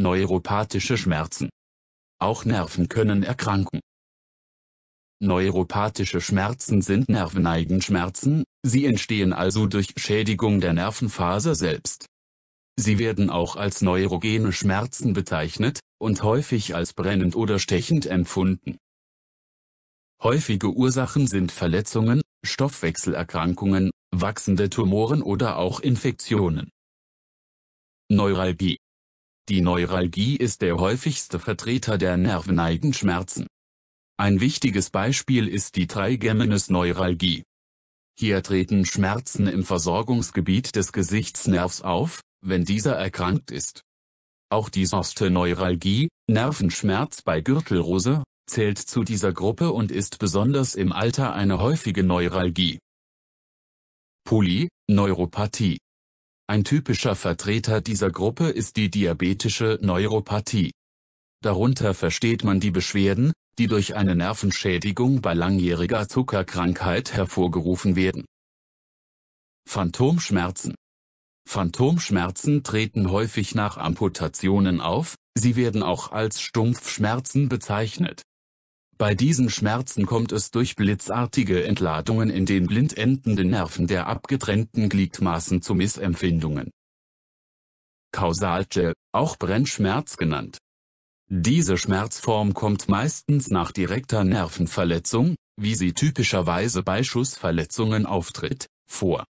Neuropathische Schmerzen. Auch Nerven können erkranken. Neuropathische Schmerzen sind Nerveneigenschmerzen, sie entstehen also durch Schädigung der Nervenfaser selbst. Sie werden auch als neurogene Schmerzen bezeichnet und häufig als brennend oder stechend empfunden. Häufige Ursachen sind Verletzungen, Stoffwechselerkrankungen, wachsende Tumoren oder auch Infektionen. Neuralgie die Neuralgie ist der häufigste Vertreter der nerveneigen Schmerzen. Ein wichtiges Beispiel ist die Trigeminusneuralgie. Hier treten Schmerzen im Versorgungsgebiet des Gesichtsnervs auf, wenn dieser erkrankt ist. Auch die Sosteneuralgie, Nervenschmerz bei Gürtelrose, zählt zu dieser Gruppe und ist besonders im Alter eine häufige Neuralgie. Polyneuropathie ein typischer Vertreter dieser Gruppe ist die diabetische Neuropathie. Darunter versteht man die Beschwerden, die durch eine Nervenschädigung bei langjähriger Zuckerkrankheit hervorgerufen werden. Phantomschmerzen Phantomschmerzen treten häufig nach Amputationen auf, sie werden auch als Stumpfschmerzen bezeichnet bei diesen Schmerzen kommt es durch blitzartige Entladungen in den blind endenden Nerven der abgetrennten Gliedmaßen zu Missempfindungen. Kausalche, auch Brennschmerz genannt. Diese Schmerzform kommt meistens nach direkter Nervenverletzung, wie sie typischerweise bei Schussverletzungen auftritt, vor